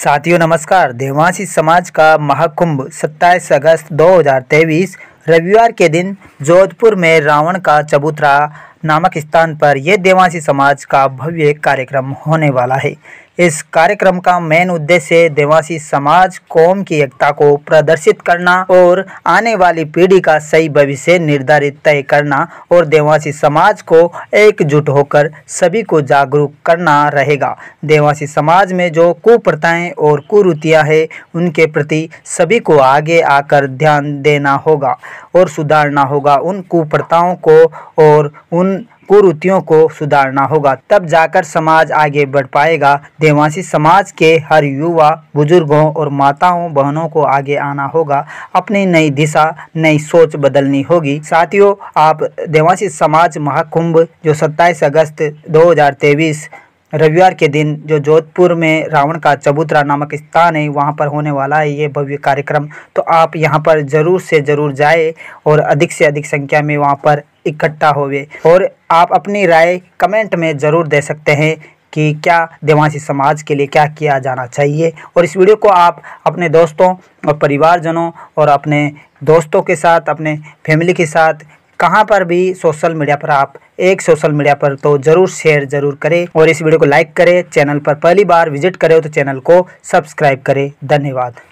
साथियों नमस्कार देवासी समाज का महाकुंभ 27 अगस्त 2023 रविवार के दिन जोधपुर में रावण का चबूतरा नामक स्थान पर यह देवासी समाज का भव्य कार्यक्रम होने वाला है इस कार्यक्रम का मेन उद्देश्य देवासी समाज कौम की एकता को प्रदर्शित करना और आने वाली पीढ़ी का सही भविष्य निर्धारित तय करना और देवासी समाज को एकजुट होकर सभी को जागरूक करना रहेगा देवासी समाज में जो कुप्रथाएं और कुरुतियाँ हैं उनके प्रति सभी को आगे आकर ध्यान देना होगा और सुधारना होगा उन कुप्रथाओं को और उन कुरुतियों को सुधारना होगा तब जाकर समाज आगे बढ़ पाएगा देवासी समाज के हर युवा बुजुर्गों और माताओं बहनों को आगे आना होगा अपनी नई दिशा नई सोच बदलनी होगी साथियों आप देवासी समाज महाकुंभ जो 27 अगस्त 2023 रविवार के दिन जो जोधपुर में रावण का चबूतरा नामक स्थान है वहाँ पर होने वाला है ये भव्य कार्यक्रम तो आप यहाँ पर ज़रूर से ज़रूर जाए और अधिक से अधिक संख्या में वहाँ पर इकट्ठा होवे और आप अपनी राय कमेंट में ज़रूर दे सकते हैं कि क्या देवासी समाज के लिए क्या किया जाना चाहिए और इस वीडियो को आप अपने दोस्तों और परिवारजनों और अपने दोस्तों के साथ अपने फैमिली के साथ कहाँ पर भी सोशल मीडिया पर आप एक सोशल मीडिया पर तो ज़रूर शेयर ज़रूर करें और इस वीडियो को लाइक करें चैनल पर पहली बार विजिट करें तो चैनल को सब्सक्राइब करें धन्यवाद